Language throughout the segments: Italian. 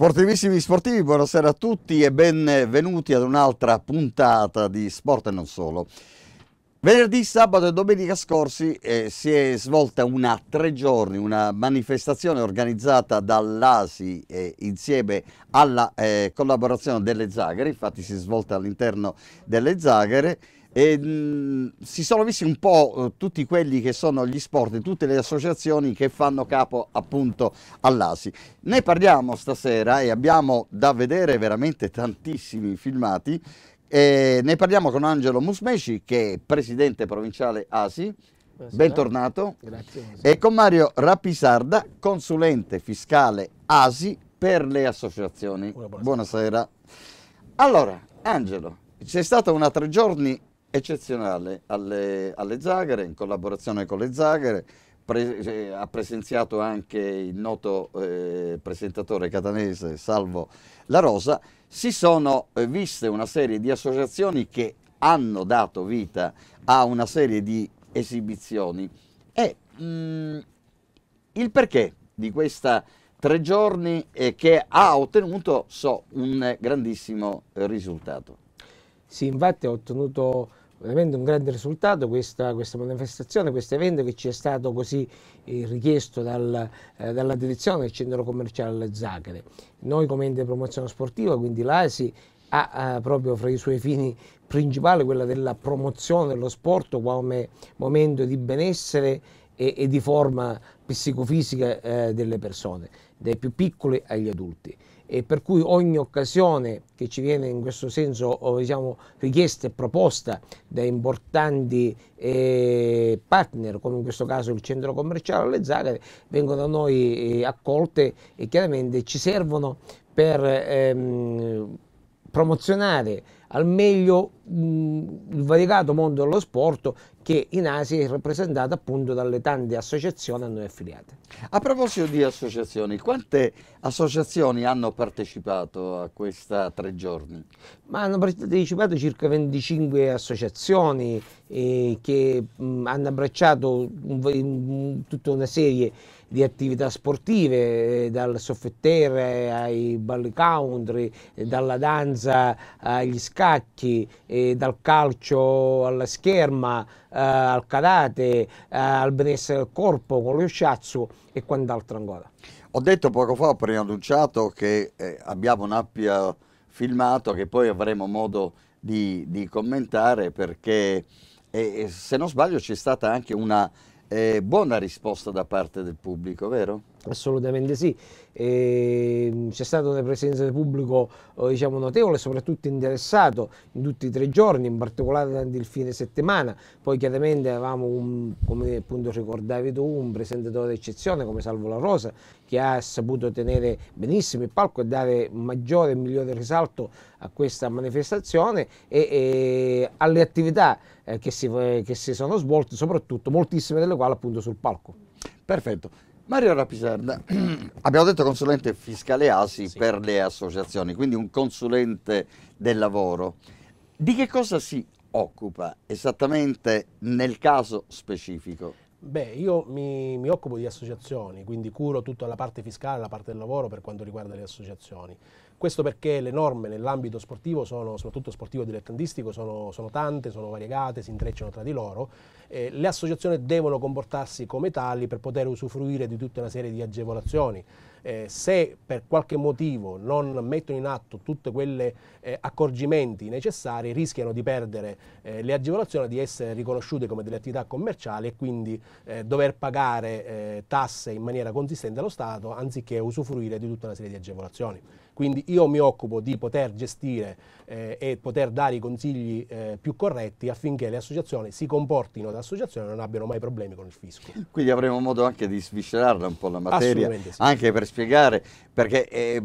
Sportivissimi sportivi, buonasera a tutti e benvenuti ad un'altra puntata di Sport e non solo. Venerdì, sabato e domenica scorsi eh, si è svolta una tre giorni, una manifestazione organizzata dall'ASI eh, insieme alla eh, collaborazione delle Zaghere, infatti si è svolta all'interno delle Zaghere, e, mh, si sono visti un po' eh, tutti quelli che sono gli sport, tutte le associazioni che fanno capo appunto all'ASI. Ne parliamo stasera e abbiamo da vedere veramente tantissimi filmati. E ne parliamo con Angelo Musmeci che è presidente provinciale ASI. Buonasera. Bentornato. Grazie. E con Mario Rapisarda, consulente fiscale ASI per le associazioni. Buonasera. buonasera. Allora, Angelo, c'è stata una tre giorni eccezionale alle, alle Zagare, in collaborazione con le Zagare, Pre eh, ha presenziato anche il noto eh, presentatore catanese Salvo La Rosa, si sono eh, viste una serie di associazioni che hanno dato vita a una serie di esibizioni. E mh, mm, il perché di questa tre giorni eh, che ha ottenuto, so, un grandissimo risultato. Sì, infatti ha ottenuto veramente un grande risultato questa, questa manifestazione, questo evento che ci è stato così eh, richiesto dal, eh, dalla direzione del centro commerciale Zachere. Noi come ente di promozione sportiva, quindi l'ASI, ha eh, proprio fra i suoi fini principali quella della promozione dello sport come momento di benessere e, e di forma psicofisica eh, delle persone, dai più piccoli agli adulti e per cui ogni occasione che ci viene in questo senso diciamo, richiesta e proposta da importanti eh, partner, come in questo caso il centro commerciale Le Zagare, vengono da noi eh, accolte e chiaramente ci servono per ehm, promozionare al meglio mh, mm, il variegato mondo dello sport che in Asia è rappresentato appunto dalle tante associazioni a noi affiliate. A proposito di associazioni, quante associazioni hanno partecipato a questa tre giorni? Ma hanno partecipato circa 25 associazioni eh, che mh, mm, hanno abbracciato un, un, tutta una serie di di attività sportive, eh, dal soffittere ai balli country, eh, dalla danza agli scacchi, eh, dal calcio alla scherma, al karate, al benessere del corpo con lo shiatsu e quant'altro ancora. Ho detto poco fa, ho preannunciato, che abbiamo un'appia filmato che poi avremo modo di, di commentare perché e, e se non sbaglio c'è stata anche una eh, buona risposta da parte del pubblico, vero? Assolutamente sì, eh, c'è stata una presenza del pubblico eh, diciamo, notevole, soprattutto interessato in tutti i tre giorni, in particolare durante il fine settimana, poi chiaramente avevamo, un, come appunto ricordavi tu, un presentatore d'eccezione come Salvo La Rosa, che ha saputo tenere benissimo il palco e dare maggiore e migliore risalto a questa manifestazione e, e alle attività eh, che, si, che si sono svolte, soprattutto moltissime delle quali appunto sul palco. Perfetto. Mario Rapiserna, abbiamo detto consulente fiscale ASI sì. per le associazioni, quindi un consulente del lavoro. Di che cosa si occupa esattamente nel caso specifico? Beh, io mi, mi, occupo di associazioni, quindi curo tutta la parte fiscale, la parte del lavoro per quanto riguarda le associazioni. Questo perché le norme nell'ambito sportivo, sono, soprattutto sportivo dilettantistico, sono, sono, tante, sono variegate, si intrecciano tra di loro. Eh, le associazioni devono comportarsi come tali per poter usufruire di tutta una serie di agevolazioni eh, se per qualche motivo non mettono in atto tutti quegli eh, accorgimenti necessari rischiano di perdere eh, le agevolazioni, di essere riconosciute come delle attività commerciali e quindi eh, dover pagare eh, tasse in maniera consistente allo Stato anziché usufruire di tutta una serie di agevolazioni. Quindi io mi occupo di poter gestire eh, e poter dare i consigli più corretti affinché le associazioni si comportino da associazioni e non abbiano mai problemi con il fisco. Quindi avremo modo anche di sviscerarla un po' la materia, sì. anche per spiegare spiegare, perché eh,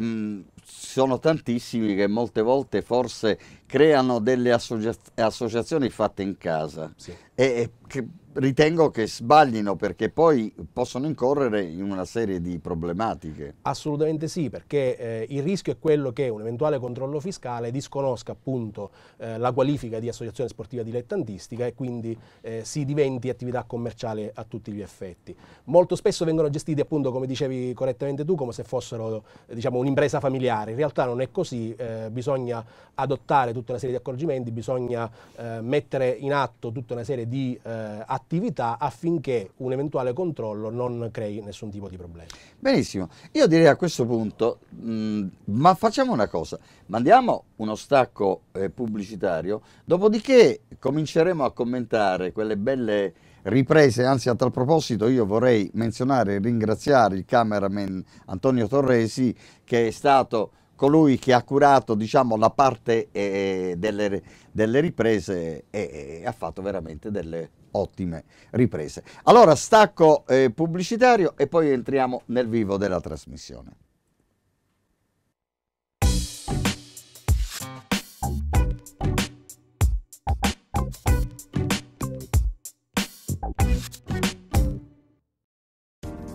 sono tantissimi che molte volte forse creano delle associa associazioni fatte in casa sì. e, e che ritengo che sbaglino perché poi possono incorrere in una serie di problematiche. Assolutamente sì, perché eh, il rischio è quello che un eventuale controllo fiscale disconosca appunto eh, la qualifica di associazione sportiva dilettantistica e quindi eh, si diventi attività commerciale a tutti gli effetti. Molto spesso vengono gestiti appunto come dicevi correttamente tu come se fossero diciamo un'impresa familiare, in realtà non è così, eh, bisogna adottare tutte tutta una serie di accorgimenti, bisogna eh, mettere in atto tutta una serie di eh, attività affinché un eventuale controllo non crei nessun tipo di problema. Benissimo, io direi a questo punto, mh, mm, ma facciamo una cosa, mandiamo uno stacco eh, pubblicitario, dopodiché cominceremo a commentare quelle belle riprese, anzi a tal proposito io vorrei menzionare e ringraziare il cameraman Antonio Torresi che è stato colui che ha curato diciamo, la parte eh, delle, delle, riprese e, e, ha fatto veramente delle ottime riprese. Allora stacco eh, pubblicitario e poi entriamo nel vivo della trasmissione.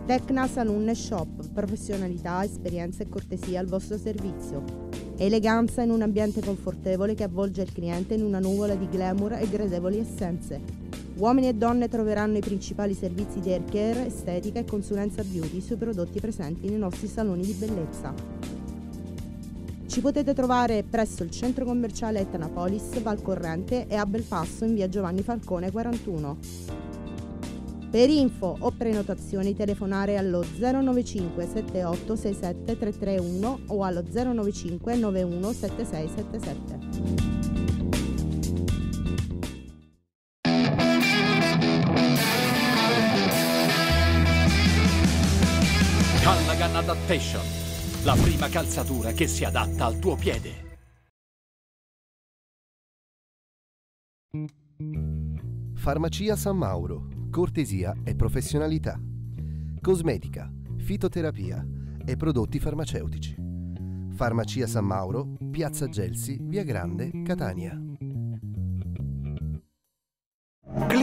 Tecnas Alunne Shop, professionalità, esperienza e cortesia al vostro servizio. Eleganza in un ambiente confortevole che avvolge il cliente in una nuvola di glamour e gradevoli essenze. Uomini e donne troveranno i principali servizi di haircare, estetica e consulenza beauty sui prodotti presenti nei nostri saloni di bellezza. Ci potete trovare presso il centro commerciale Etnapolis, Valcorrente e a Belpasso in via Giovanni Falcone 41. Per info o prenotazioni telefonare allo 095 78 67 331 o allo 095 91 76 77. Callaghan Adaptation, la prima calzatura che si adatta al tuo piede. Farmacia San Mauro cortesia e professionalità, cosmetica, fitoterapia e prodotti farmaceutici. Farmacia San Mauro, Piazza Gelsi, Via Grande, Catania.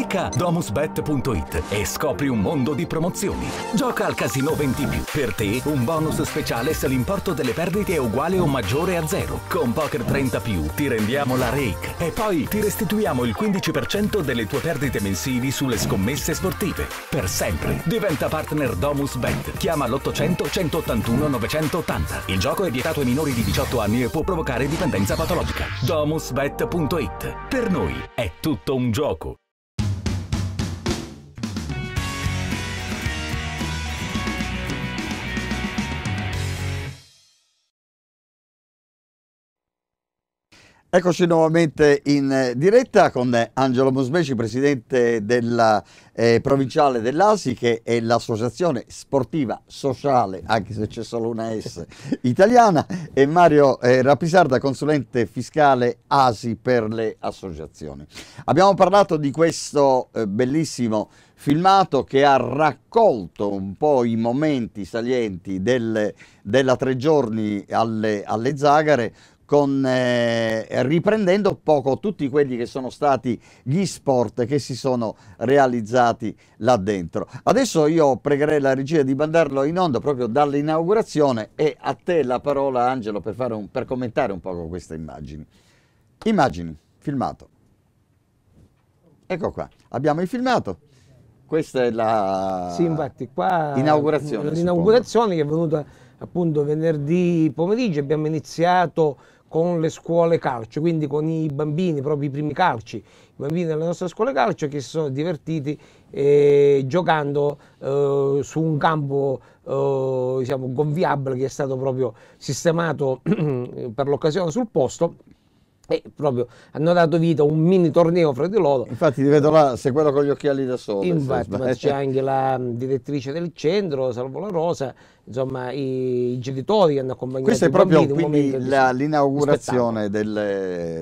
Clicca domusbet.it e scopri un mondo di promozioni. Gioca al Casino 20 Per te un bonus speciale se l'importo delle perdite è uguale o maggiore a zero. Con Poker 30 ti rendiamo la rake e poi ti restituiamo il 15% delle tue perdite mensili sulle scommesse sportive. Per sempre. Diventa partner DomusBet. Chiama l'800 181 980. Il gioco è vietato ai minori di 18 anni e può provocare dipendenza patologica. Domusbet.it. Per noi è tutto un gioco. Eccoci nuovamente in eh, diretta con eh, Angelo Musmeci, presidente della eh, provinciale dell'ASI, che è l'associazione sportiva sociale, anche se c'è solo una S, italiana, e Mario eh, Rapisarda, consulente fiscale ASI per le associazioni. Abbiamo parlato di questo eh, bellissimo filmato che ha raccolto un po' i momenti salienti del, della tre giorni alle, alle Zagare con, eh, riprendendo un poco tutti quelli che sono stati gli sport che si sono realizzati là dentro. Adesso io pregherei la regia di mandarlo in onda proprio dall'inaugurazione e a te la parola Angelo per, un, per commentare un poco queste immagini. Immagini, filmato. Ecco qua, abbiamo il filmato. Questa è la sì, infatti, qua inaugurazione. L'inaugurazione che è venuta appunto venerdì pomeriggio, abbiamo iniziato con le scuole calcio, quindi con i bambini, proprio i primi calci, i bambini delle nostre scuole calcio che si sono divertiti eh, giocando eh, su un campo eh, diciamo, gonfiabile che è stato proprio sistemato per l'occasione sul posto e proprio hanno dato vita a un mini torneo fra di loro. Infatti ti vedo là, sei quello con gli occhiali da sole. Infatti c'è anche la mm, direttrice del centro, Salvo La Rosa, insomma i, i genitori hanno accompagnato Questa è proprio bambini, l'inaugurazione del,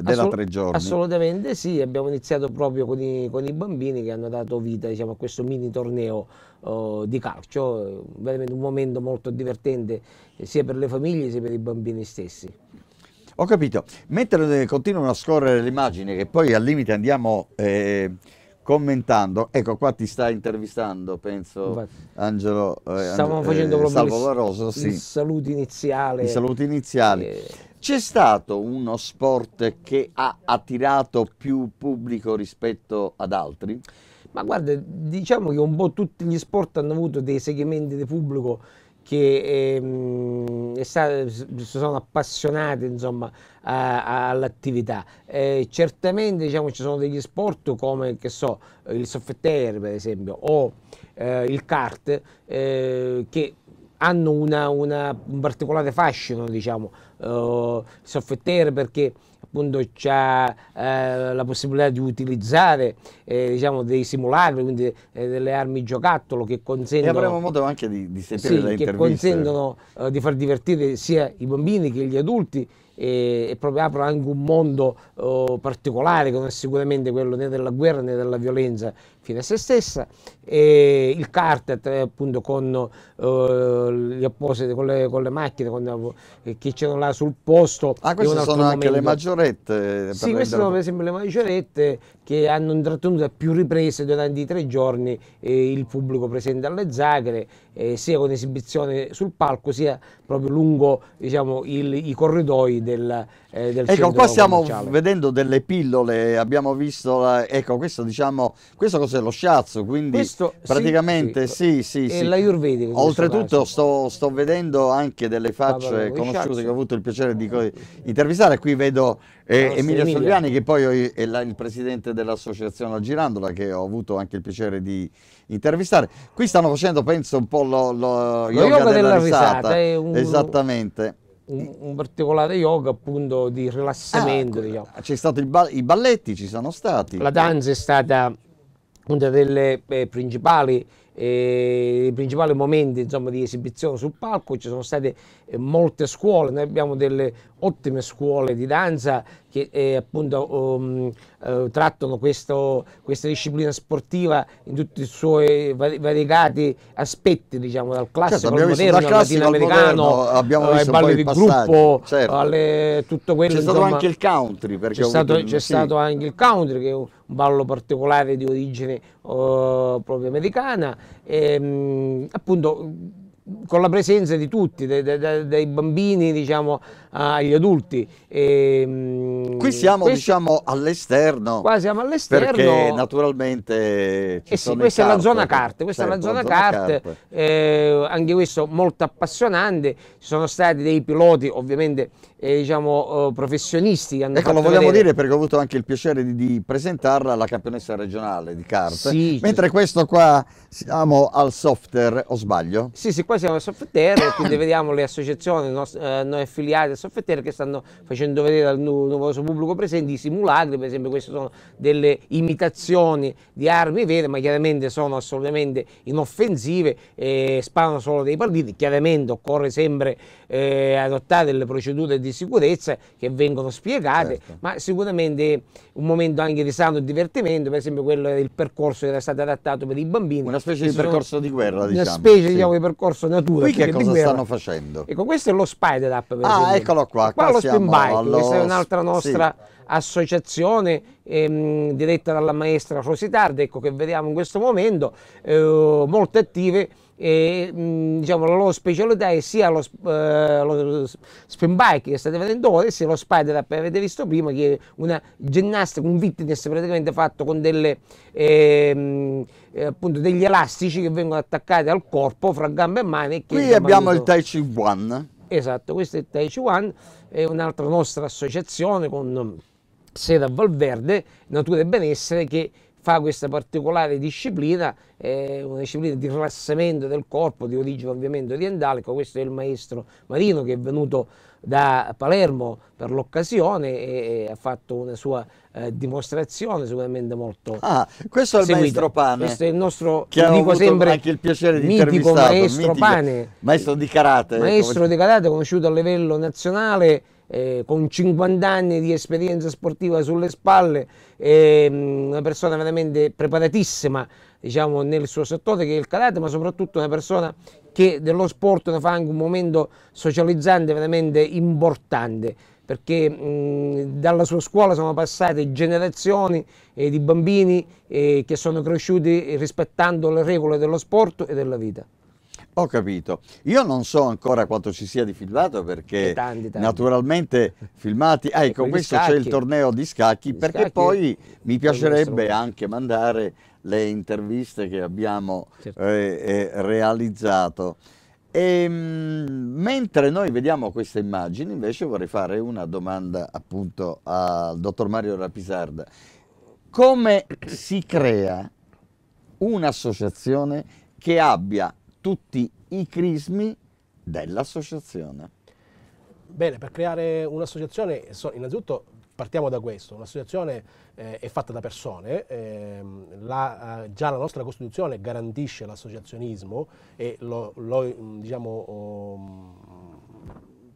della Assol- tre giorni. Assolutamente sì, abbiamo iniziato proprio con i, con i bambini che hanno dato vita diciamo, a questo mini torneo oh, di calcio, veramente un momento molto divertente eh, sia per le famiglie sia per i bambini stessi. Ho capito, mentre eh, continuano a scorrere le immagini che poi al limite andiamo eh, commentando, ecco qua ti sta intervistando penso Vai. Angelo eh, Stavamo eh, facendo proprio Salvo il, Rosa, sì. il saluto iniziale. I saluti iniziali. Eh. C'è stato uno sport che ha attirato più pubblico rispetto ad altri? Ma guarda, diciamo che un po' tutti gli sport hanno avuto dei segmenti di pubblico che ehm, stato, si sono appassionati insomma, all'attività. Eh, certamente diciamo, ci sono degli sport come so, il soffettaire per esempio o eh, il kart eh, che hanno una, una, un particolare fascino, diciamo, eh, soffettere perché appunto c'è eh, la possibilità di utilizzare eh, diciamo, dei simulacri, quindi eh, delle armi giocattolo che consentono... E avremo modo anche di, di sentire sì, le interviste. che consentono eh, di far divertire sia i bambini che gli adulti e, e proprio aprono anche un mondo oh, particolare che non è sicuramente quello né della guerra né della violenza fine a se stessa e il cartet eh, appunto con, eh, apposite, con, le, con le, macchine con, eh, che c'erano là sul posto ah queste sono momento. anche le maggiorette sì queste sono per esempio le maggiorette che hanno intrattenuto a più riprese durante i tre giorni eh, il pubblico presente alle Zagre eh, sia con esibizione sul palco sia proprio lungo diciamo, il, i corridoi del, eh, del ecco qua stiamo commerciale. vedendo delle pillole abbiamo visto ecco questo diciamo questo cosa c'è lo shiatsu, quindi Questo, praticamente sì, sì, sì. sì, sì. Oltretutto sto, sto, vedendo anche delle facce conosciute che ho avuto il piacere di intervistare, qui vedo eh, Emilio Soliani che poi è la, il presidente dell'associazione Girandola che ho avuto anche il piacere di intervistare. Qui stanno facendo penso un po' lo, lo, lo yoga, yoga, della, risata, risata un... esattamente. Un, un, particolare yoga appunto di rilassamento. Ah, diciamo. C'è stato ba i balletti, ci sono stati. La danza è stata uno dei eh, principali, eh, principali, momenti insomma, di esibizione sul palco, ci sono state eh, molte scuole, noi abbiamo delle ottime scuole di danza che eh, appunto um, uh, trattano questo, questa disciplina sportiva in tutti i suoi variegati aspetti, diciamo, dal classico certo, al moderno, al latino americano, abbiamo visto eh, ai balli di gruppo, certo. alle, tutto quello. C'è stato anche il country. C'è, stato, sì. stato anche il country che è un ballo particolare di origine uh, proprio americana, e, um, appunto con la presenza di tutti, dai, dai, dai bambini diciamo, agli adulti. E, ehm, Qui siamo questo, diciamo all'esterno. Qua siamo all'esterno. Perché naturalmente ci eh sì, questa è la zona carte, questa certo, è la certo, zona, la zona carte, carte. Eh, anche questo molto appassionante. Ci sono stati dei piloti ovviamente eh, diciamo, eh, professionisti. Che hanno ecco, lo vogliamo vedere. dire perché ho avuto anche il piacere di, di presentarla alla campionessa regionale di carte. Sì, mentre questo qua siamo al software, o sbaglio? Sì, sì, qua siamo al software, quindi vediamo le associazioni, nos- eh, noi affiliati Soffettera che stanno facendo vedere al numeroso pubblico presente i simulacri, per esempio queste sono delle imitazioni di armi vere, ma chiaramente sono assolutamente inoffensive e sparano solo dei partiti. Chiaramente occorre sempre eh, adottare delle procedure di sicurezza che vengono spiegate, certo. ma sicuramente un momento anche di sano divertimento, per esempio quello del percorso che era stato adattato per i bambini. Una specie di percorso di guerra, diciamo. Una specie sì. diciamo, di percorso naturale. Qui che cosa stanno facendo? Ecco, questo è lo Spider Up. ah, esempio. ecco, Eccolo qua, qua, qua lo spin bike, allo... questa è un'altra nostra sì. associazione ehm, diretta dalla maestra Rositard, ecco che vediamo in questo momento, eh, molto attive e mm, diciamo, la loro specialità è sia lo, eh, lo spin bike che state vedendo ora sia lo spider up che avete visto prima che è una ginnastica, un fitness praticamente fatto con delle, ehm, eh, appunto degli elastici che vengono attaccati al corpo fra gambe e mani qui abbiamo il Tai Chi Guan Esatto, questo è Taichuan, è un'altra nostra associazione con um, sede a Valverde, Natura e Benessere, che fa questa particolare disciplina, eh, una disciplina di rilassamento del corpo, di origine ovviamente orientale, questo è il maestro Marino che è venuto da Palermo per l'occasione e, ha fatto una sua eh, dimostrazione sicuramente molto Ah, questo è il seguita. maestro Pane. Questo è il nostro, che dico sempre, anche il piacere di mitico maestro mitico, Pane. Maestro di karate. Maestro di karate conosciuto a livello nazionale eh, con 50 anni di esperienza sportiva sulle spalle, eh, una persona veramente preparatissima diciamo, nel suo settore che è il karate, ma soprattutto una persona che dello sport ne fa anche un momento socializzante veramente importante perché mh, dalla sua scuola sono passate generazioni eh, di bambini eh, che sono cresciuti rispettando le regole dello sport e della vita. Ho capito. Io non so ancora quanto ci sia di filmato perché tanti, tanti. naturalmente filmati... Ah, ecco, questo c'è il torneo di scacchi di perché scacchi poi mi piacerebbe anche mandare le interviste che abbiamo certo. eh, eh, realizzato. E, ehm, mentre noi vediamo queste immagini, invece vorrei fare una domanda appunto al dottor Mario Rapisarda. Come si crea un'associazione che abbia tutti i crismi dell'associazione. Bene, per creare un'associazione innanzitutto partiamo da questo, un'associazione eh, è fatta da persone, ehm, eh, la, già la nostra Costituzione garantisce l'associazionismo e lo, lo diciamo, oh,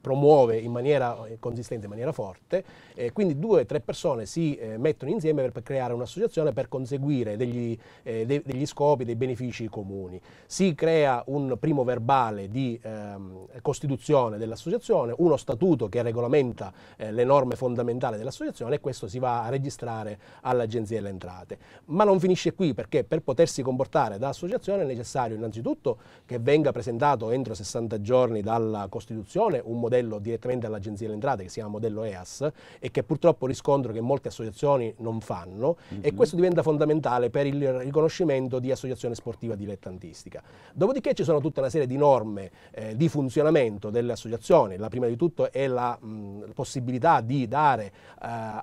promuove in maniera eh, consistente, in maniera forte, eh, quindi due o tre persone si eh, mettono insieme per, per creare un'associazione per conseguire degli, eh, de, degli, scopi, dei benefici comuni. Si crea un primo verbale di ehm, costituzione dell'associazione, uno statuto che regolamenta eh, le norme fondamentali dell'associazione e questo si va a registrare all'Agenzia delle Entrate. Ma non finisce qui perché per potersi comportare da associazione è necessario innanzitutto che venga presentato entro 60 giorni dalla Costituzione un modello modello direttamente all'Agenzia delle Entrate che si chiama modello EAS e che purtroppo riscontro che molte associazioni non fanno mm -hmm. e mhm. questo diventa fondamentale per il riconoscimento di associazione sportiva dilettantistica. Dopodiché ci sono tutta una serie di norme eh, di funzionamento delle associazioni, la prima di tutto è la mh, possibilità di dare eh,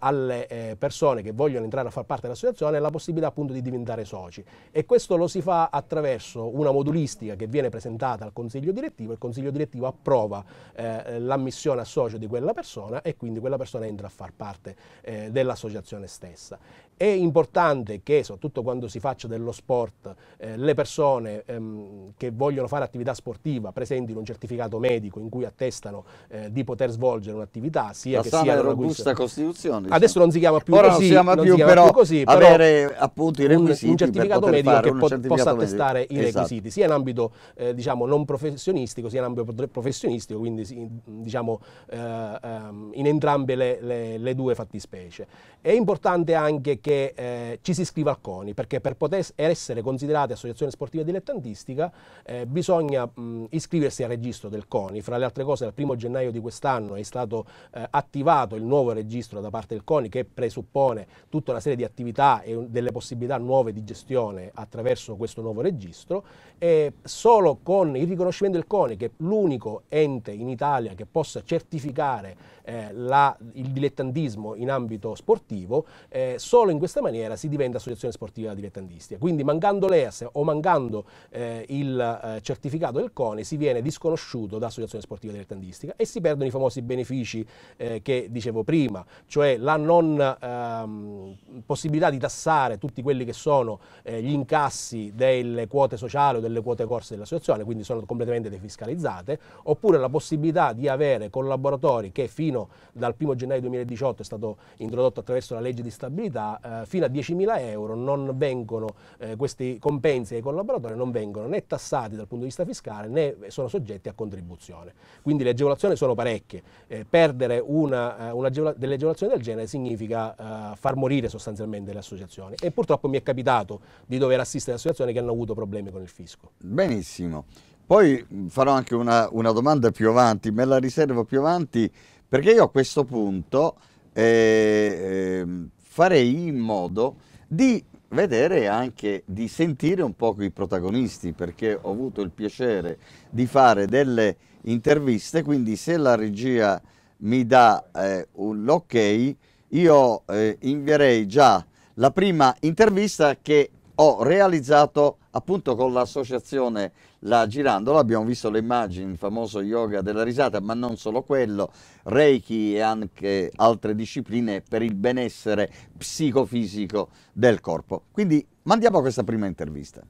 alle eh, persone che vogliono entrare a far parte dell'associazione la possibilità appunto di diventare soci e questo lo si fa attraverso una modulistica che viene presentata al consiglio direttivo, il consiglio direttivo approva eh, l'ammissione a socio di quella persona e quindi quella persona entra a far parte eh, dell'associazione stessa è importante che, soprattutto quando si faccia dello sport, eh, le persone ehm, che vogliono fare attività sportiva presentino un certificato medico in cui attestano eh, di poter svolgere un'attività, sia La che sia una robusta costituzione. Diciamo. Adesso non si chiama più Ora così, non si chiama, più, chiama però, più così, avere appunto i requisiti un, un certificato medico che po certificato possa medico. attestare esatto. i requisiti, sia in ambito eh, diciamo, non professionistico, sia in ambito professionistico, quindi diciamo, eh, ehm, in entrambe le, le, le due fattispecie. È importante anche che eh, ci si iscriva al CONI, perché per poter essere considerate associazione sportiva dilettantistica eh, bisogna mh, iscriversi al registro del CONI. Fra le altre cose dal 1 gennaio di quest'anno è stato eh, attivato il nuovo registro da parte del CONI che presuppone tutta una serie di attività e delle possibilità nuove di gestione attraverso questo nuovo registro e solo con il riconoscimento del CONI che è l'unico ente in Italia che possa certificare eh, la, il dilettantismo in ambito sportivo, eh, solo in questa maniera si diventa associazione sportiva dilettantistica. Quindi mancando l'EAS o mancando eh, il eh, certificato del CONE si viene disconosciuto da associazione sportiva dilettantistica e si perdono i famosi benefici eh, che dicevo prima, cioè la non ehm, possibilità di tassare tutti quelli che sono eh, gli incassi delle quote sociali o delle quote corse dell'associazione, quindi sono completamente defiscalizzate, oppure la possibilità di avere collaboratori che fino fino dal 1 gennaio 2018 è stato introdotto attraverso la legge di stabilità, eh, fino a 10.000 euro non vengono eh, questi compensi ai collaboratori non vengono né tassati dal punto di vista fiscale né sono soggetti a contribuzione. Quindi le agevolazioni sono parecchie. Eh, perdere una, eh, una delle agevolazioni del genere significa eh, far morire sostanzialmente le associazioni e purtroppo mi è capitato di dover assistere associazioni che hanno avuto problemi con il fisco. Benissimo. Poi mm, farò anche una, una domanda più avanti, me la riservo più avanti perché io a questo punto eh, ehm, farei in modo di vedere anche di sentire un po' i protagonisti perché ho avuto il piacere di fare delle interviste quindi se la regia mi dà eh, l'ok ok, io eh, invierei già la prima intervista che ho realizzato appunto con l'associazione La Girandola, abbiamo visto le immagini, il famoso yoga della risata, ma non solo quello, Reiki e anche altre discipline per il benessere psicofisico del corpo. Quindi mandiamo questa prima intervista.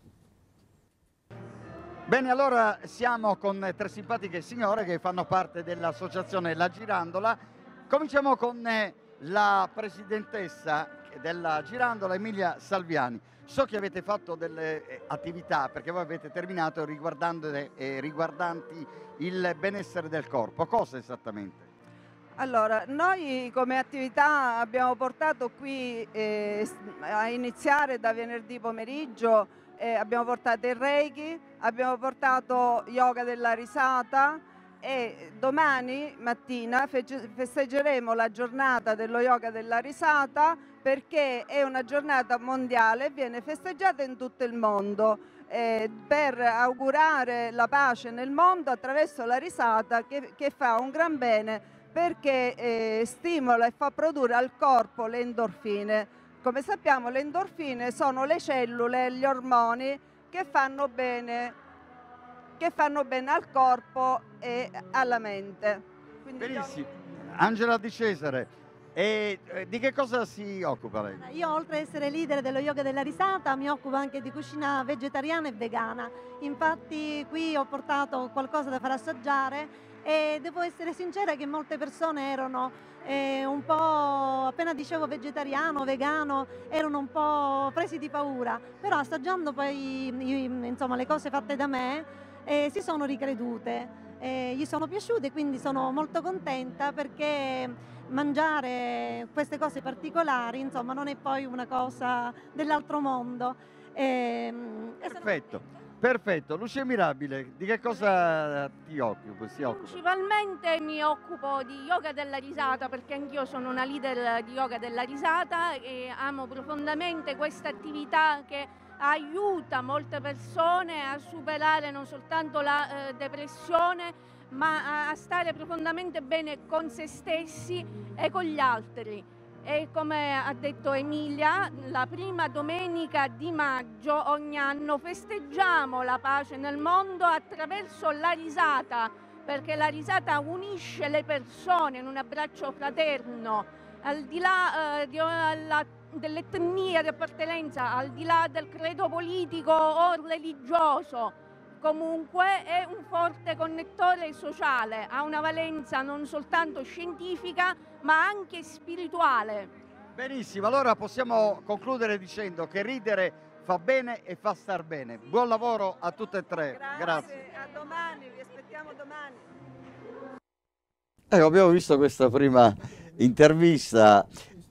Bene, allora siamo con tre simpatiche signore che fanno parte dell'associazione La Girandola. Cominciamo con eh, la presidentessa della Girandola Emilia Salviani. So che avete fatto delle eh, attività perché voi avete terminato eh, riguardanti il benessere del corpo. Cosa esattamente? Allora, noi come attività abbiamo portato qui eh, a iniziare da venerdì pomeriggio, eh, abbiamo portato il Reiki, abbiamo portato yoga della risata, e domani mattina festeggeremo la giornata dello yoga della risata perché è una giornata mondiale e viene festeggiata in tutto il mondo eh, per augurare la pace nel mondo attraverso la risata che, che fa un gran bene perché eh, stimola e fa produrre al corpo le endorfine. Come sappiamo le endorfine sono le cellule, gli ormoni che fanno bene che fanno bene al corpo e alla mente. Quindi Benissimo. Angela Di Cesare, e eh, di che cosa si occupa lei? Io oltre ad essere leader dello yoga della risata mi occupo anche di cucina vegetariana e vegana. Infatti qui ho portato qualcosa da far assaggiare e devo essere sincera che molte persone erano eh, un po', appena dicevo vegetariano, vegano, erano un po' presi di paura, però assaggiando poi insomma, le cose fatte da me eh, si sono ricredute. Eh, gli sono piaciute, quindi sono molto contenta perché mangiare queste cose particolari, insomma, non è poi una cosa dell'altro mondo. Eh, perfetto, perfetto. Lucia Mirabile, di che cosa ti occupi? Principalmente mi occupo di yoga della risata perché anch'io sono una leader di yoga della risata e amo profondamente questa attività che aiuta molte persone a superare non soltanto la eh, depressione ma a stare profondamente bene con se stessi e con gli altri. E come ha detto Emilia, la prima domenica di maggio ogni anno festeggiamo la pace nel mondo attraverso la risata, perché la risata unisce le persone in un abbraccio fraterno, al di là eh, della dell'etnia di appartenenza, al di là del credo politico o religioso, comunque è un forte connettore sociale, ha una valenza non soltanto scientifica ma anche spirituale. Benissimo, allora possiamo concludere dicendo che ridere fa bene e fa star bene. Buon lavoro a tutte e tre. Grazie. Grazie. A domani, vi aspettiamo domani. Ecco, abbiamo visto questa prima intervista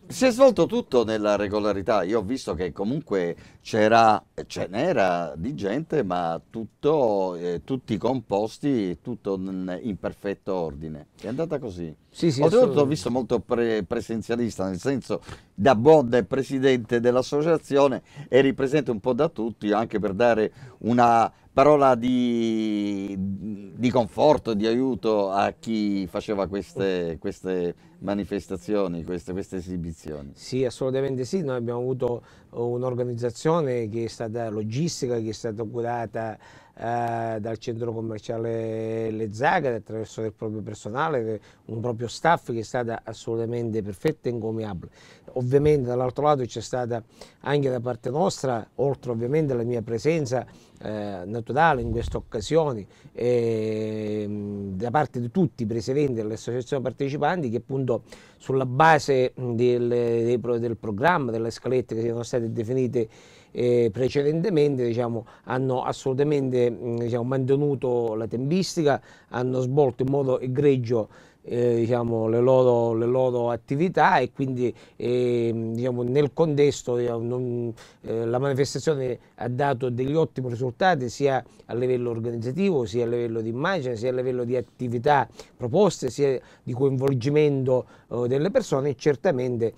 si è svolto tutto nella regolarità. Io ho visto che comunque c'era, ce n'era di gente, ma tutto, eh, tutti composti, tutto in perfetto ordine. È andata così. Sì, sì, Oltretutto ho visto molto pre presenzialista, nel senso da Bonda è presidente dell'associazione e ripresenta un po' da tutti, anche per dare una parola di, di conforto, di aiuto a chi faceva queste, queste manifestazioni, queste, queste, esibizioni. Sì, assolutamente sì, noi abbiamo avuto un'organizzazione che è stata logistica, che è stata curata eh, dal centro commerciale Le Zaghe attraverso il proprio personale, un proprio staff che è stato assolutamente perfetto e incomiabile. Ovviamente dall'altro lato c'è stata anche da parte nostra, oltre ovviamente alla mia presenza eh, naturale in queste occasioni, eh, da parte di tutti i presidenti delle associazioni partecipanti che appunto sulla base mm, del, del programma, delle scalette che sono state definite eh, precedentemente diciamo, hanno assolutamente mh, mm, diciamo, mantenuto la tempistica, hanno svolto in modo egregio eh, diciamo, le, loro, le, loro, attività e quindi eh, diciamo, nel contesto diciamo, non, eh, la manifestazione ha dato degli ottimi risultati sia a livello organizzativo, sia a livello di immagine, sia a livello di attività proposte, sia di coinvolgimento oh, delle persone e certamente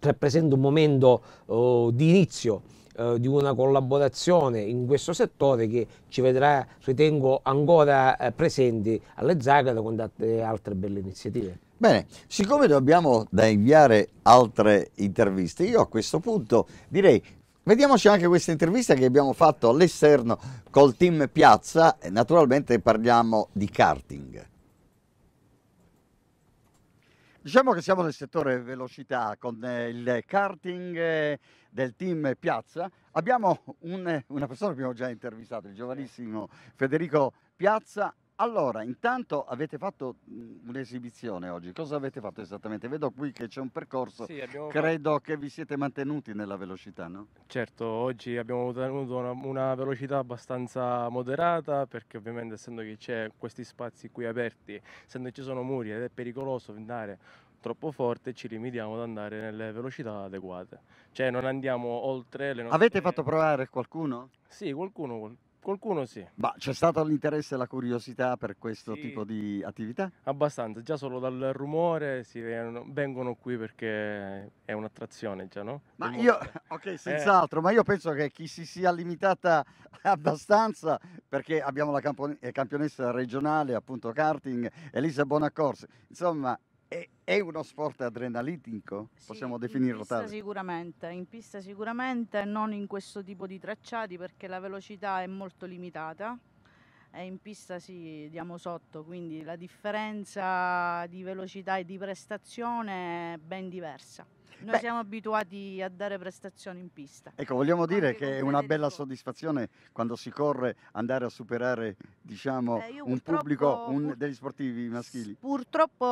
rappresenta un momento oh, di inizio eh, di una collaborazione in questo settore che ci vedrà, ritengo, ancora eh, presenti alle Zagara con tante altre belle iniziative. Bene, siccome dobbiamo da inviare altre interviste, io a questo punto direi Vediamoci anche questa intervista che abbiamo fatto all'esterno col team Piazza, naturalmente parliamo di karting. Diciamo che siamo nel settore velocità con eh, il karting eh, del team Piazza. Abbiamo un, una persona che abbiamo già intervistato, il giovanissimo Federico Piazza, allora, intanto avete fatto un'esibizione mhmm, oggi, cosa avete fatto esattamente? Vedo qui che c'è un percorso, sì, abbiamo... credo che vi siete mantenuti nella velocità, no? Certo, oggi abbiamo ottenuto una, una, velocità abbastanza moderata perché ovviamente essendo che c'è questi spazi qui aperti, essendo che ci sono muri ed è pericoloso andare troppo forte ci limitiamo ad andare nelle velocità adeguate, cioè non andiamo oltre le nostre... Avete fatto provare qualcuno? Sì, qualcuno, Qualcuno sì. Ma c'è stato l'interesse e la curiosità per questo sì, tipo di attività? Abbastanza, già solo dal rumore si vengono, vengono qui perché è un'attrazione già, no? Ma Del io, mondo. ok, eh. senz'altro, eh. ma io penso che chi si sia limitata abbastanza, perché abbiamo la campon- campionessa regionale, appunto karting, Elisa Bonacorsi, insomma è, è uno sport adrenalitico, sì, possiamo definirlo in tale? Sicuramente, in pista sicuramente, non in questo tipo di tracciati perché la velocità è molto limitata e in pista sì, diamo sotto, quindi la differenza di velocità e di prestazione è ben diversa. Noi Beh. siamo abituati a dare prestazioni in pista. Ecco, vogliamo dire che è una bella soddisfazione quando si corre andare a superare diciamo, eh, un pubblico un, degli sportivi maschili. Purtroppo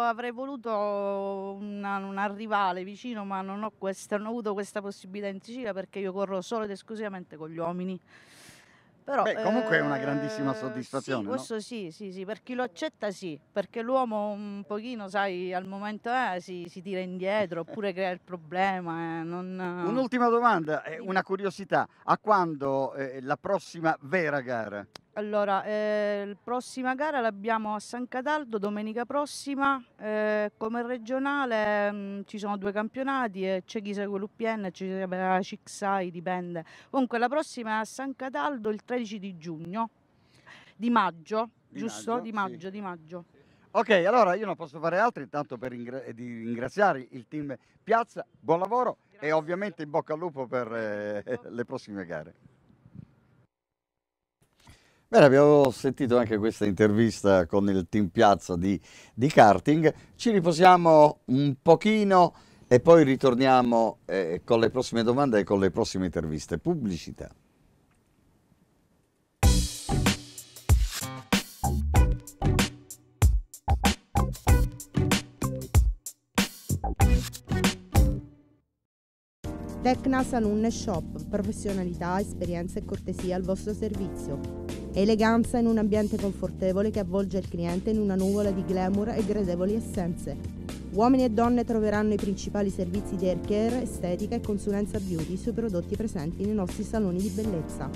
avrei voluto una, una rivale vicino, ma non ho, questa, non ho avuto questa possibilità in Sicilia perché io corro solo ed esclusivamente con gli uomini. Però, Beh, comunque è una grandissima ehm, soddisfazione. Sì, no? questo sì, sì, sì, per chi lo accetta sì, perché l'uomo un pochino, sai, al momento eh, si, si, tira indietro oppure crea il problema. Eh, non... Un'ultima domanda, eh, una curiosità, a quando eh, la prossima vera gara? Allora, eh, la prossima gara l'abbiamo a San Cataldo domenica prossima. Eh, come regionale mh, mm, ci sono due campionati, eh, c'è chi segue l'UPN e c'è la CXI, dipende. Comunque la prossima è a San Cataldo il 13 di giugno, di maggio, di giusto? Maggio, di maggio, sì. di maggio. Ok, allora io non posso fare altro intanto per ingra eh, ringraziare il team Piazza, buon lavoro Grazie. e ovviamente in bocca al lupo per eh, le prossime gare. Bene, abbiamo sentito anche questa intervista con il team piazza di, di karting. Ci riposiamo un pochino e poi ritorniamo eh, con le prossime domande e con le prossime interviste. Pubblicità. Tecna Saloon Shop, professionalità, esperienza e cortesia al vostro servizio Eleganza in un ambiente confortevole che avvolge il cliente in una nuvola di glamour e gradevoli essenze. Uomini e donne troveranno i principali servizi di hair care, estetica e consulenza beauty sui prodotti presenti nei nostri saloni di bellezza.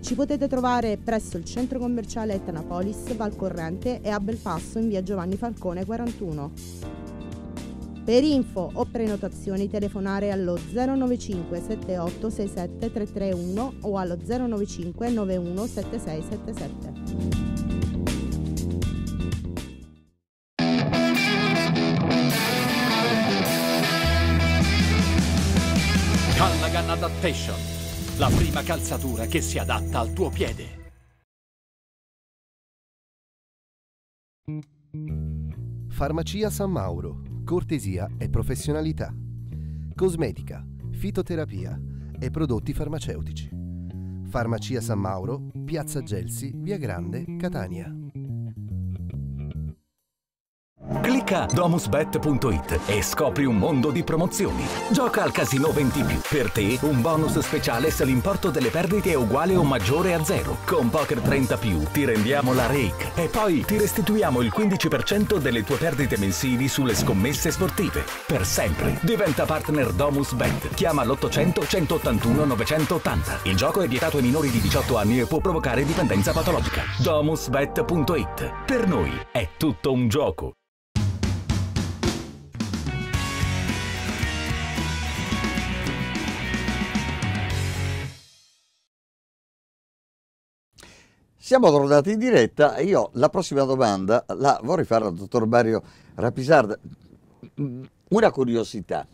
Ci potete trovare presso il centro commerciale Etnapolis, Valcorrente e a Belpasso in via Giovanni Falcone 41. Per info o prenotazioni telefonare allo 095 78 67 331 o allo 095 91 76 77. Callagan Adaptation, la prima calzatura che si adatta al tuo piede. Farmacia San Mauro cortesia e professionalità, cosmetica, fitoterapia e prodotti farmaceutici. Farmacia San Mauro, Piazza Gelsi, Via Grande, Catania. Clicca domusbet.it e scopri un mondo di promozioni. Gioca al Casino 20 Per te un bonus speciale se l'importo delle perdite è uguale o maggiore a zero. Con Poker 30 più ti rendiamo la rake e poi ti restituiamo il 15% delle tue perdite mensili sulle scommesse sportive. Per sempre diventa partner Domusbet. Chiama l'800 181 980. Il gioco è vietato ai minori di 18 anni e può provocare dipendenza patologica. Domusbet.it. Per noi è tutto un gioco. Siamo tornati in diretta e io la prossima domanda la vorrei fare al dottor Mario Rapisarda. Mm, una curiosità.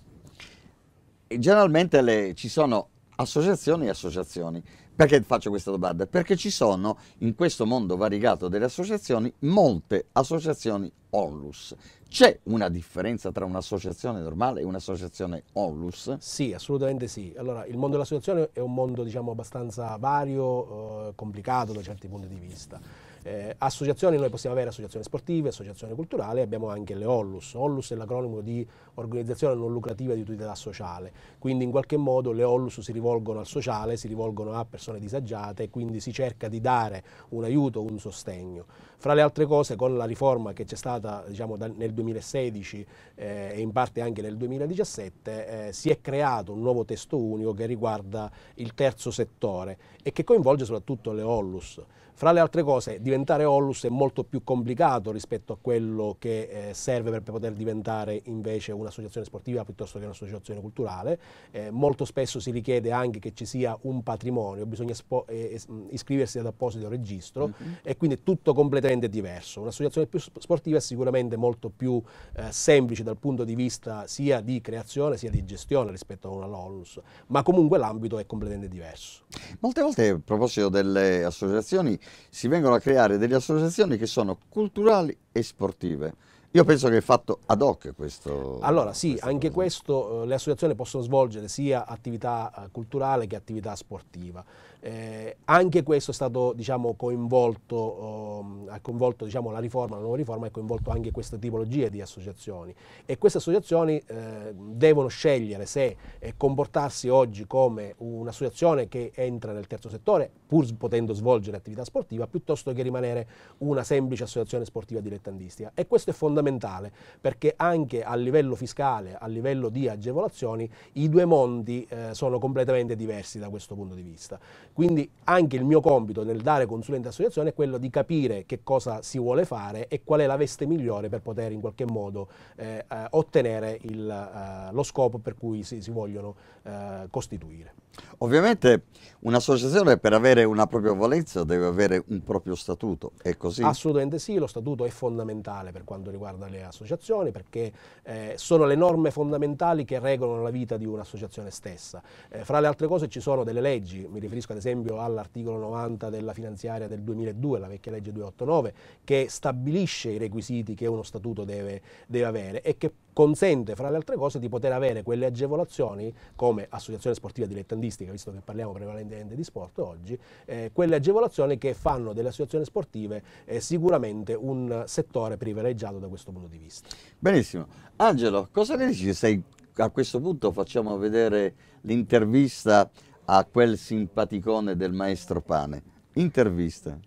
Generalmente le, ci sono associazioni e associazioni. Perché faccio questa domanda? Perché ci sono in questo mondo variegato delle associazioni molte associazioni onlus. C'è una differenza tra un'associazione normale e un'associazione onlus? Sì, assolutamente sì. Allora, il mondo dell'associazione è un mondo diciamo, abbastanza vario, eh, complicato da certi punti di vista. Eh, associazioni, noi possiamo avere associazioni sportive, associazioni culturali, abbiamo anche le OLLUS. OLLUS è l'acronimo di Organizzazione Non Lucrativa di Utilità Sociale, quindi in qualche modo le OLLUS si rivolgono al sociale, si rivolgono a persone disagiate e quindi si cerca di dare un aiuto, un sostegno. Fra le altre cose con la riforma che c'è stata diciamo, nel 2016 eh, e in parte anche nel 2017 eh, si è creato un nuovo testo unico che riguarda il terzo settore e che coinvolge soprattutto le OLLUS. Fra le altre cose, diventare Ollus è molto più complicato rispetto a quello che eh, serve per poter diventare invece un'associazione sportiva piuttosto che un'associazione culturale. Eh, molto spesso si richiede anche che ci sia un patrimonio, bisogna eh, mm, iscriversi ad apposito registro mm -hmm. e quindi è tutto completamente diverso. Un'associazione più sportiva è sicuramente molto più eh, semplice dal punto di vista sia di creazione sia di gestione rispetto a una Ollus, ma comunque l'ambito è completamente diverso. Molte volte a proposito delle associazioni si vengono a creare delle associazioni che sono culturali e sportive. Io penso che è fatto ad hoc questo. Allora sì, questo anche eh, questo le associazioni possono svolgere sia attività eh, culturale che attività sportiva. Eh, anche questo è stato diciamo, coinvolto, ehm, ha coinvolto diciamo, la riforma, la nuova riforma ha coinvolto anche questa tipologia di associazioni e queste associazioni eh, devono scegliere se eh, comportarsi oggi come un'associazione che entra nel terzo settore pur potendo svolgere attività sportiva piuttosto che rimanere una semplice associazione sportiva dilettantistica e questo è fondamentale perché anche a livello fiscale, a livello di agevolazioni i due mondi eh, sono completamente diversi da questo punto di vista. Quindi anche il mio compito nel dare consulente associazione è quello di capire che cosa si vuole fare e qual è la veste migliore per poter in qualche modo eh, eh, ottenere il, eh, lo scopo per cui si, si vogliono eh, costituire. Ovviamente un'associazione per avere una propria valenza deve avere un proprio statuto, è così? Assolutamente sì, lo statuto è fondamentale per quanto riguarda le associazioni perché eh, sono le norme fondamentali che regolano la vita di un'associazione stessa. Eh, fra le altre cose ci sono delle leggi, mi riferisco ad esempio esempio all'articolo 90 della finanziaria del 2002, la vecchia legge 289, che stabilisce i requisiti che uno statuto deve, deve avere e che consente, fra le altre cose, di poter avere quelle agevolazioni come associazione sportiva dilettantistica, visto che parliamo prevalentemente di sport oggi, eh, quelle agevolazioni che fanno delle associazioni sportive eh, sicuramente un settore privilegiato da questo punto di vista. Benissimo. Angelo, cosa ne dici se a questo punto facciamo vedere l'intervista a quel simpaticone del maestro Pane? Intervista.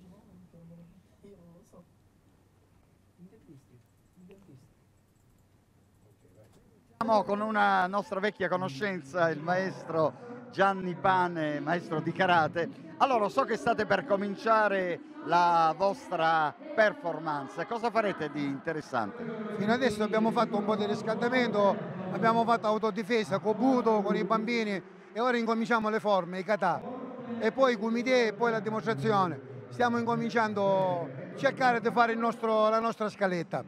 Siamo con una nostra vecchia conoscenza, il maestro Gianni Pane, maestro di karate. Allora, so che state per cominciare la vostra performance, cosa farete di interessante? Fino adesso abbiamo fatto un po' di riscaldamento, abbiamo fatto autodifesa con con i bambini, e ora incominciamo le forme, i catà e poi i comité e poi la dimostrazione. Stiamo incominciando a cercare di fare nostro, la nostra scaletta.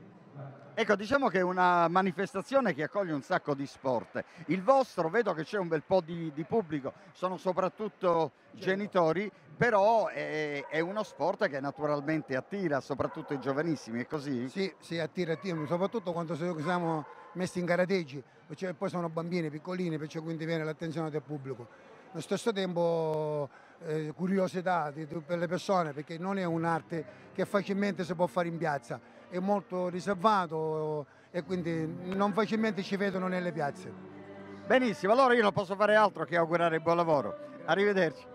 Ecco, diciamo che è una manifestazione che accoglie un sacco di sport. Il vostro, vedo che c'è un bel po' di, di pubblico, sono soprattutto genitori, però è, è, uno sport che naturalmente attira soprattutto i giovanissimi, è così? Sì, sì attira, attira soprattutto quando siamo messi in garateggi cioè, poi sono bambini piccolini, perciò quindi viene l'attenzione del pubblico. Allo stesso tempo eh, curiosità di, per le persone perché non è un'arte che facilmente si può fare in piazza, è molto riservato eh, e quindi non facilmente ci vedono nelle piazze. Benissimo, allora io non posso fare altro che augurare buon lavoro. Arrivederci.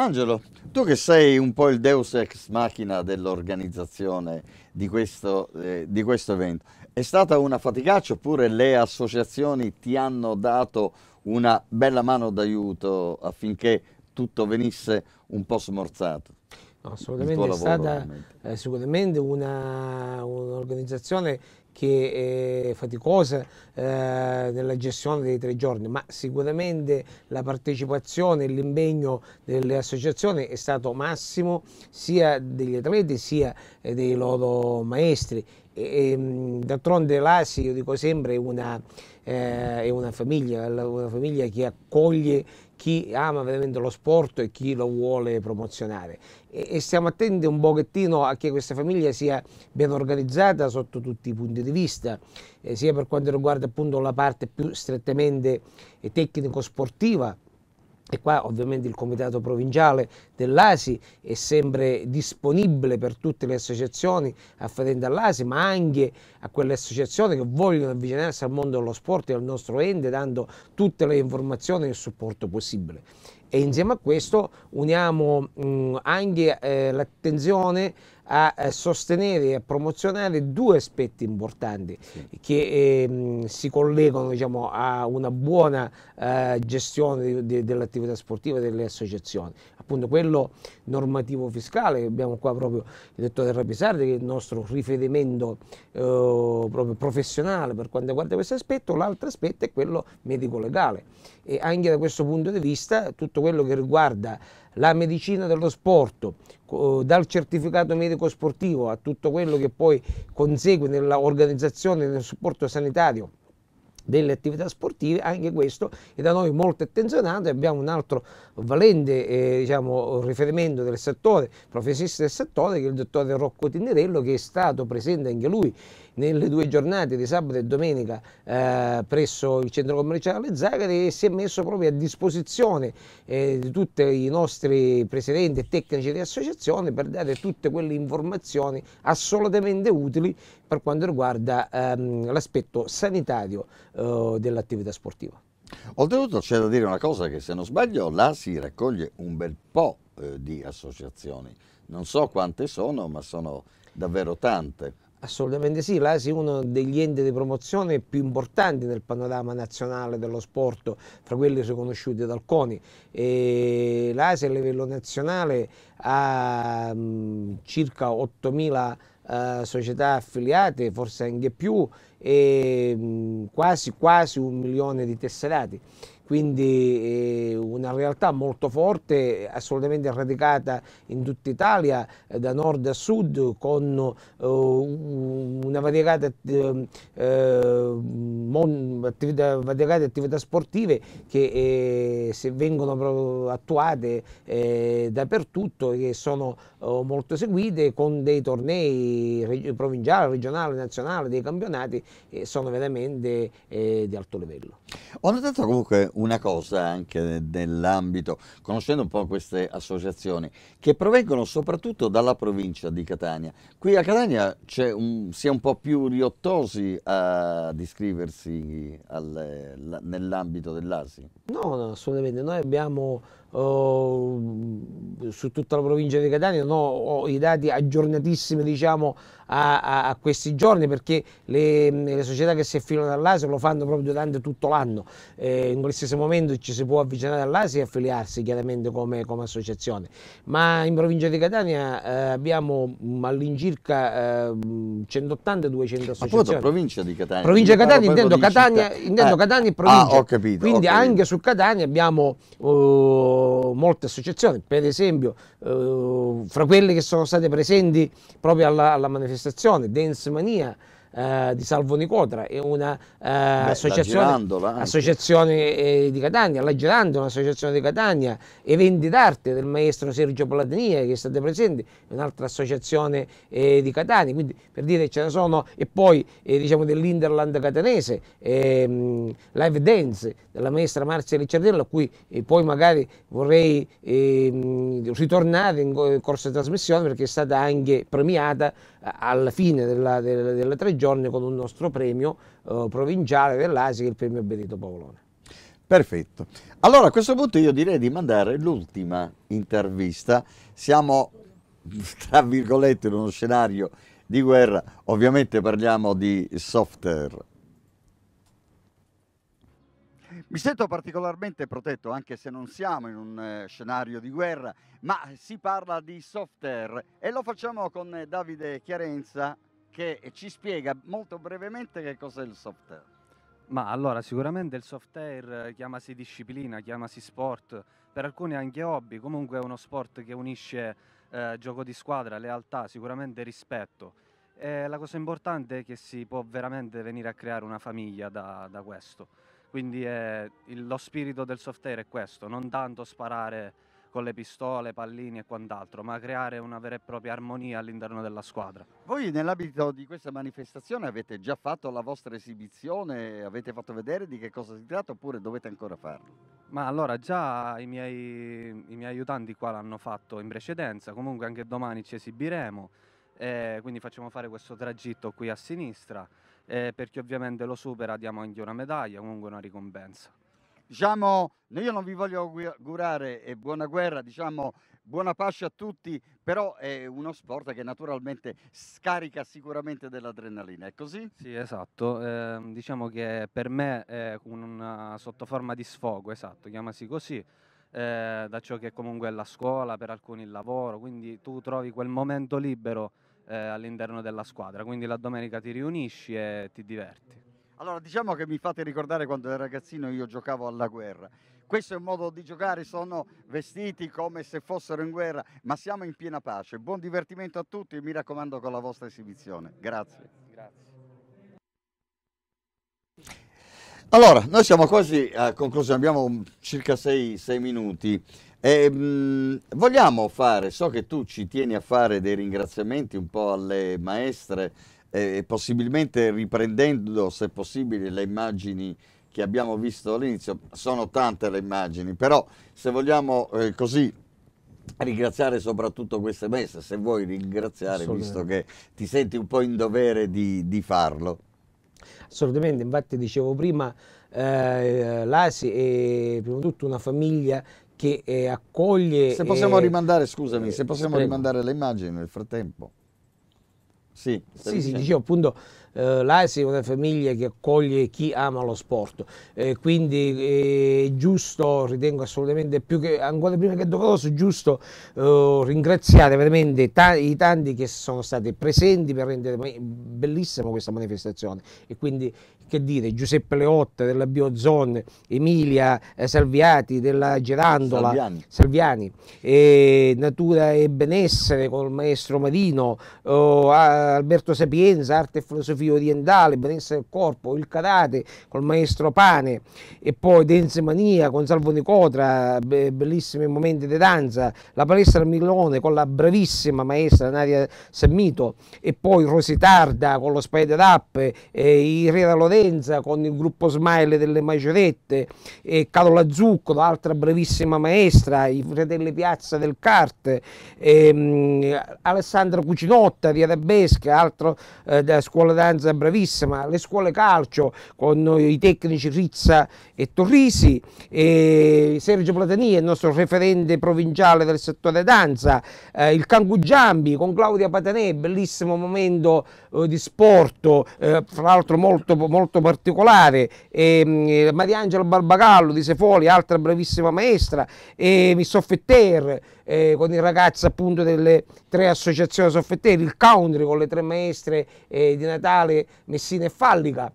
Angelo, tu che sei un po' il deus ex machina dell'organizzazione di, eh, di questo evento, è stata una faticaccia oppure le associazioni ti hanno dato una bella mano d'aiuto affinché tutto venisse un po' smorzato? No, assolutamente è stata eh, sicuramente un'organizzazione un che è eh, faticosa eh, nella gestione dei tre giorni, ma sicuramente la partecipazione e l'impegno delle associazioni è stato massimo sia degli atleti sia eh, dei loro maestri. Ehm, d'altronde l'ASI, io dico sempre, è una, eh, è una, famiglia, una famiglia che accoglie chi ama veramente lo sport e chi lo vuole promozionare e, e siamo attenti un pochettino a che questa famiglia sia ben organizzata sotto tutti i punti di vista, eh, sia per quanto riguarda appunto la parte più strettamente eh, tecnico-sportiva, e qua ovviamente il comitato provinciale dell'ASI è sempre disponibile per tutte le associazioni afferenti all'ASI, ma anche a quelle associazioni che vogliono avvicinarsi al mondo dello sport e al nostro ente, dando tutte le informazioni e il supporto possibile e insieme a questo uniamo mh, mm, anche eh, l'attenzione a, eh, sostenere e a promozionare due aspetti importanti sì. che eh, si collegano diciamo, a una buona eh, gestione dell'attività sportiva delle associazioni appunto quello normativo fiscale, abbiamo qua proprio il dottore Rapisardi che è il nostro riferimento eh, proprio professionale per quanto riguarda questo aspetto, l'altro aspetto è quello medico-legale e anche da questo punto di vista tutto quello che riguarda la medicina dello sport, dal certificato medico sportivo a tutto quello che poi consegue nell'organizzazione del supporto sanitario delle attività sportive, anche questo è da noi molto attenzionato abbiamo un altro valente eh, diciamo, riferimento del settore, professista del settore, che è il dottore Rocco Tinerello, che è stato presente anche lui nelle due giornate di sabato e domenica eh, presso il centro commerciale Zagari e si è messo proprio a disposizione eh, di tutti i nostri presidenti e tecnici di associazione per dare tutte quelle informazioni assolutamente utili per quanto riguarda ehm, l'aspetto sanitario eh, dell'attività sportiva. Oltretutto c'è da dire una cosa che se non sbaglio là si raccoglie un bel po' eh, di associazioni, non so quante sono ma sono davvero tante. Assolutamente sì, l'ASI è uno degli enti di promozione più importanti nel panorama nazionale dello sport, fra quelli riconosciuti dal CONI. L'ASI a livello nazionale ha mm, circa 8.000 eh, società affiliate, forse anche più, e mm, quasi, quasi un milione di tesserati quindi eh, una realtà molto forte, assolutamente radicata in tutta Italia, eh, da nord a sud, con eh, una variegata, mm, attività, variegata attività sportive che se vengono attuate dappertutto e sono molto seguite con dei tornei provinciali, regionali, nazionali, dei campionati eh, sono veramente eh, di alto livello. Ho notato comunque una cosa anche nell'ambito, conoscendo un po' queste associazioni, che provengono soprattutto dalla provincia di Catania. Qui a Catania un, si è un po' più riottosi ad iscriversi nell'ambito dell'ASI? No, no, assolutamente. Noi abbiamo oh, su tutta la provincia di Catania no, i dati aggiornatissimi diciamo, a, a, a questi giorni perché le, le, società che si affiliano all'Asia lo fanno proprio durante tutto l'anno. Eh, in qualsiasi momento ci si può avvicinare all'Asia e affiliarsi chiaramente come, come associazione. Ma in provincia di Catania eh, abbiamo mm, all'incirca eh, 180-200 associazioni. Ma provincia di Catania? Provincia di Catania, intendo Catania, intendo eh. Catania e provincia. Ah, ho capito. Quindi ho capito. anche su Catania abbiamo uh, molte associazioni, per esempio eh, fra quelle che sono state presenti proprio alla, alla manifestazione, Dance Mania, eh, di Salvo Nicotra è un'associazione eh, eh, di Catania, la Girandola, associazione di Catania, eventi d'arte del maestro Sergio Platania che è stata presente, un'altra associazione eh, di Catania, quindi per dire ce ne sono e poi eh, diciamo dell'Interland catanese, ehm, live dance della maestra Marzia Ricciardello a cui poi magari vorrei ehm, ritornare in corso di trasmissione perché è stata anche premiata alla fine della, della, delle tre giorni con un nostro premio eh, provinciale dell'ASI, il premio Benito Paolone. Perfetto. Allora a questo punto io direi di mandare l'ultima intervista. Siamo, tra virgolette, in uno scenario di guerra. Ovviamente parliamo di software mi sento particolarmente protetto anche se non siamo in un eh, scenario di guerra, ma si parla di software e lo facciamo con eh, Davide Chiarenza che eh, ci spiega molto brevemente che cos'è il software. Ma allora sicuramente il software chiamasi disciplina, chiamasi sport, per alcuni anche hobby, comunque è uno sport che unisce eh, gioco di squadra, lealtà, sicuramente rispetto. E la cosa importante è che si può veramente venire a creare una famiglia da, da questo. Quindi è, eh, il, lo spirito del software è questo, non tanto sparare con le pistole, pallini e quant'altro, ma creare una vera e propria armonia all'interno della squadra. Voi nell'ambito di questa manifestazione avete già fatto la vostra esibizione, avete fatto vedere di che cosa si tratta oppure dovete ancora farlo? Ma allora già i miei, i miei aiutanti qua l'hanno fatto in precedenza, comunque anche domani ci esibiremo, eh, quindi facciamo fare questo tragitto qui a sinistra eh, per ovviamente lo supera diamo anche una medaglia, comunque una ricompensa. Diciamo, io non vi voglio augurare eh, buona guerra, diciamo buona pace a tutti, però è uno sport che naturalmente scarica sicuramente dell'adrenalina, è così? Sì, esatto, eh, diciamo che per me è una sottoforma di sfogo, esatto, chiamasi così, eh, da ciò che comunque è la scuola, per alcuni il lavoro, quindi tu trovi quel momento libero eh, all'interno della squadra. Quindi la domenica ti riunisci e ti diverti. Allora, diciamo che mi fate ricordare quando ero ragazzino io giocavo alla guerra. Questo è un modo di giocare, sono vestiti come se fossero in guerra, ma siamo in piena pace. Buon divertimento a tutti e mi raccomando con la vostra esibizione. Grazie. Grazie. Allora, noi siamo quasi a conclusione, abbiamo circa 6 minuti. E, ehm, mh, vogliamo fare, so che tu ci tieni a fare dei ringraziamenti un po' alle maestre, eh, possibilmente riprendendo se possibile le immagini che abbiamo visto all'inizio, sono tante le immagini, però se vogliamo eh, così ringraziare soprattutto queste maestre, se vuoi ringraziare visto che ti senti un po' in dovere di, di farlo. Assolutamente, infatti dicevo prima, eh, l'ASI è prima di tutto una famiglia che eh, accoglie... Se possiamo eh, rimandare, scusami, se possiamo prego. rimandare le immagini nel frattempo. Sì, sì, sì dicevo appunto eh, l'ASI è una famiglia che accoglie chi ama lo sport, eh, quindi eh, è giusto, ritengo assolutamente più che ancora prima che doveroso, giusto eh, ringraziare veramente i tanti che sono stati presenti per rendere bellissima questa manifestazione e quindi che dire, Giuseppe Leotta della Biozone, Emilia eh, Salviati della Gerandola, Salviani, Salviani Natura e Benessere col maestro Marino, eh, Alberto Sapienza, Arte e Filosofia orientale, benessere del corpo, il karate col maestro Pane e poi Denze Mania con Salvo Nicotra, be bellissimi momenti di danza, la palestra Milone con la bravissima maestra Nadia Semmito e poi Rositarda con lo Spider Up, eh, Irena Lorenza con il gruppo Smile delle Maggiorette, e Carola Zucco, altra bravissima maestra, i fratelli Piazza del Cart, ehm, mm, Alessandra Cucinotta di Arabesca, altro eh, da scuola da maggioranza bravissima, le scuole calcio con i tecnici Rizza e Torrisi, e Sergio Platani è il nostro referente provinciale del settore danza, eh, il Cangugiambi con Claudia Patanè, bellissimo momento eh, di sport, eh, fra l'altro molto, molto, particolare, mm, Mariangela Barbagallo di Sefoli, altra bravissima maestra, e Missoffetter, eh, con i ragazzi appunto delle tre associazioni soffetteri, il country con le tre maestre eh, di Natale, Messina e Fallica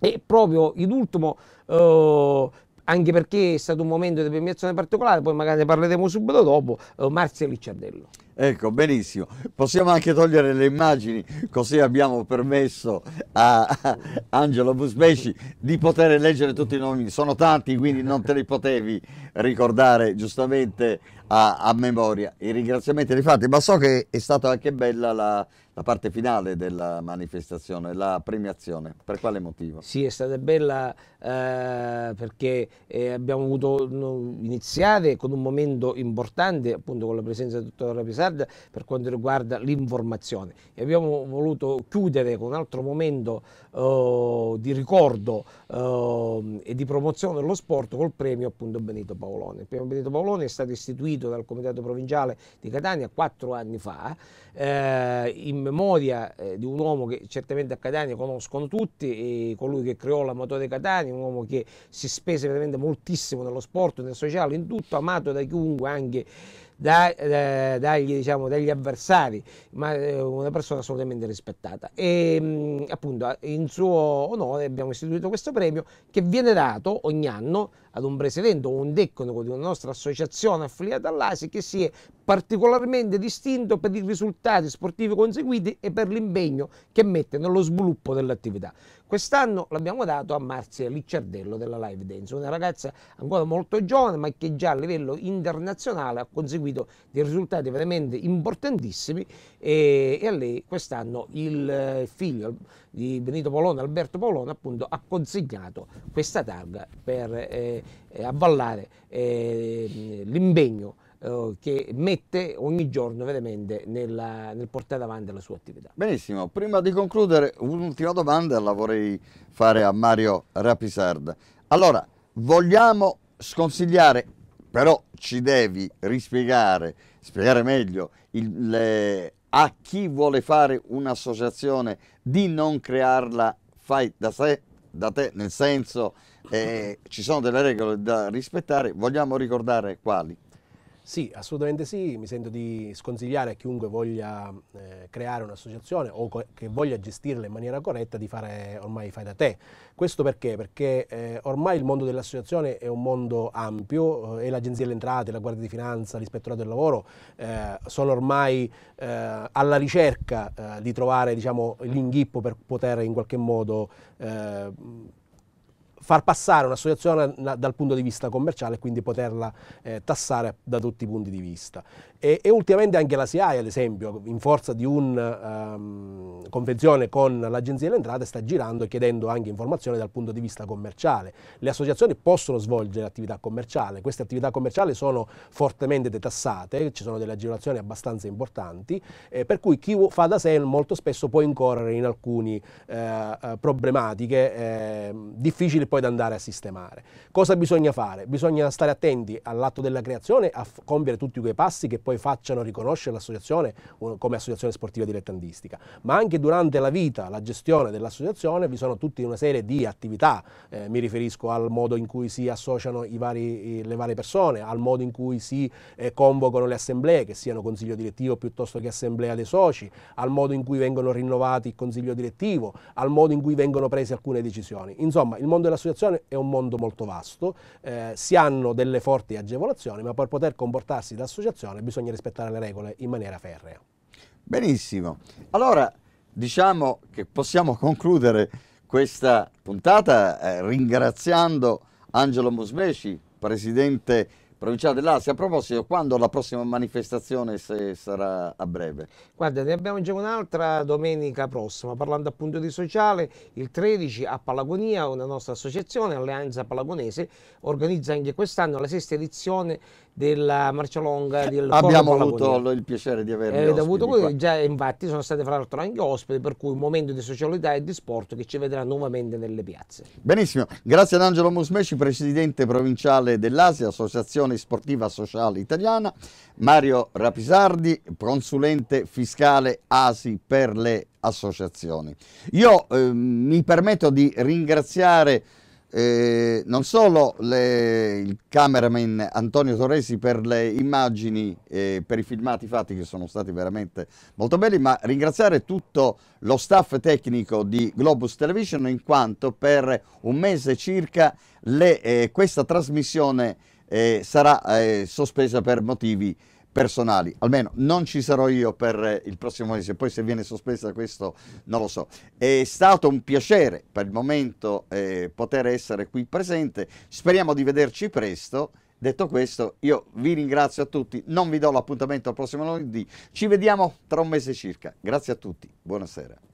e proprio in ultimo eh, anche perché è stato un momento di premiazione particolare, poi magari ne parleremo subito dopo, eh, Marzia Licciardello. Ecco, benissimo. Possiamo anche togliere le immagini, così abbiamo permesso a, a Angelo Busbesci di poter leggere tutti i nomi. Sono tanti, quindi non te li potevi ricordare giustamente a, a memoria. I ringraziamenti li fate, ma so che è stata anche bella la, la parte finale della manifestazione, la premiazione. Per quale motivo? Sì, è stata bella eh, perché eh, abbiamo avuto no, iniziate con un momento importante, appunto con la presenza del dottor Pisarda, per quanto riguarda l'informazione. E abbiamo voluto chiudere con un altro momento eh, di ricordo Uh, e di promozione dello sport col premio appunto Benito Paoloni. Il premio Benito Paoloni è stato istituito dal Comitato Provinciale di Catania quattro anni fa eh, in memoria eh, di un uomo che certamente a Catania conoscono tutti, e colui che creò l'amatore Catania, un uomo che si spese veramente moltissimo nello sport, nel sociale, in tutto, amato da chiunque anche da, da, dagli, diciamo, dagli, avversari, ma eh, una persona assolutamente rispettata. E mm, appunto in suo onore abbiamo istituito questo premio che viene dato ogni anno ad un presidente o un tecnico di una nostra associazione affiliata all'ASI che si è particolarmente distinto per i risultati sportivi conseguiti e per l'impegno che mette nello sviluppo dell'attività. Quest'anno l'abbiamo dato a Marzia Licciardello della Live Dance, una ragazza ancora molto giovane ma che già a livello internazionale ha conseguito dei risultati veramente importantissimi e, e a lei quest'anno il eh, figlio di Benito Polona, Alberto Polona, appunto ha consegnato questa targa per eh, eh avvallare eh, l'impegno eh, che mette ogni giorno veramente nella, nel portare avanti la sua attività. Benissimo, prima di concludere un'ultima domanda la vorrei fare a Mario Rapisard. Allora, vogliamo sconsigliare, però ci devi rispiegare, spiegare meglio il, le, a chi vuole fare un'associazione di non crearla fai da sé, da te, nel senso eh, ci sono delle regole da rispettare, vogliamo ricordare quali? Sì, assolutamente sì, mi sento di sconsigliare a chiunque voglia eh, creare un'associazione o che voglia gestirla in maniera corretta di fare ormai fai da te. Questo perché? Perché eh, ormai il mondo dell'associazione è un mondo ampio eh, e l'Agenzia delle Entrate, la Guardia di Finanza, l'Ispettorato del Lavoro eh, sono ormai eh, alla ricerca eh, di trovare diciamo, l'inghippo per poter in qualche modo far passare un'associazione dal punto di vista commerciale e quindi poterla eh, tassare da tutti i punti di vista. E, e ultimamente anche la SIAE, ad esempio, in forza di un... Um, convenzione con l'Agenzia delle Entrate sta girando e chiedendo anche informazioni dal punto di vista commerciale. Le associazioni possono svolgere attività commerciale, queste attività commerciali sono fortemente detassate, ci sono delle agevolazioni abbastanza importanti, eh, per cui chi fa da sé molto spesso può incorrere in alcune eh, eh, problematiche eh, difficili poi da andare a sistemare. Cosa bisogna fare? Bisogna stare attenti all'atto della creazione, a compiere tutti quei passi che poi facciano riconoscere l'associazione come associazione sportiva dilettantistica, ma anche durante la vita, la gestione dell'associazione, vi sono tutta una serie di attività, eh, mi riferisco al modo in cui si associano vari, le varie persone, al modo in cui si eh, convocano le assemblee, che siano consiglio direttivo piuttosto che assemblea dei soci, al modo in cui vengono rinnovati il consiglio direttivo, al modo in cui vengono prese alcune decisioni. Insomma, il mondo dell'associazione è un mondo molto vasto, eh, si hanno delle forti agevolazioni, ma per poter comportarsi da associazione bisogna rispettare le regole in maniera ferrea. Benissimo. Allora, diciamo che possiamo concludere questa puntata eh, ringraziando Angelo Musmeci, presidente provinciale dell'Asia. A proposito, quando la prossima manifestazione se sarà a breve? Guarda, ne abbiamo già un'altra domenica prossima, parlando appunto di sociale, il 13 a Palagonia, una nostra associazione, Alleanza Palagonese, organizza anche quest'anno la sesta edizione della Marcialonga del abbiamo avuto il piacere di averli eh, avuto, già infatti sono state fra l'altro anche ospiti per cui un momento di socialità e di sport che ci vedrà nuovamente nelle piazze benissimo grazie ad Angelo Musmeci presidente provinciale dell'Asia associazione sportiva sociale italiana Mario Rapisardi consulente fiscale ASI per le associazioni io eh, mi permetto di ringraziare eh, non solo le, il cameraman Antonio Torresi per le immagini, eh, per i filmati fatti che sono stati veramente molto belli, ma ringraziare tutto lo staff tecnico di Globus Television in quanto per un mese circa le, eh, questa trasmissione eh, sarà eh, sospesa per motivi personali, almeno non ci sarò io per eh, il prossimo mese, poi se viene sospesa questo non lo so. È stato un piacere per il momento eh, poter essere qui presente, speriamo di vederci presto. Detto questo, io vi ringrazio a tutti, non vi do l'appuntamento al prossimo lunedì, ci vediamo tra un mese circa. Grazie a tutti, buonasera.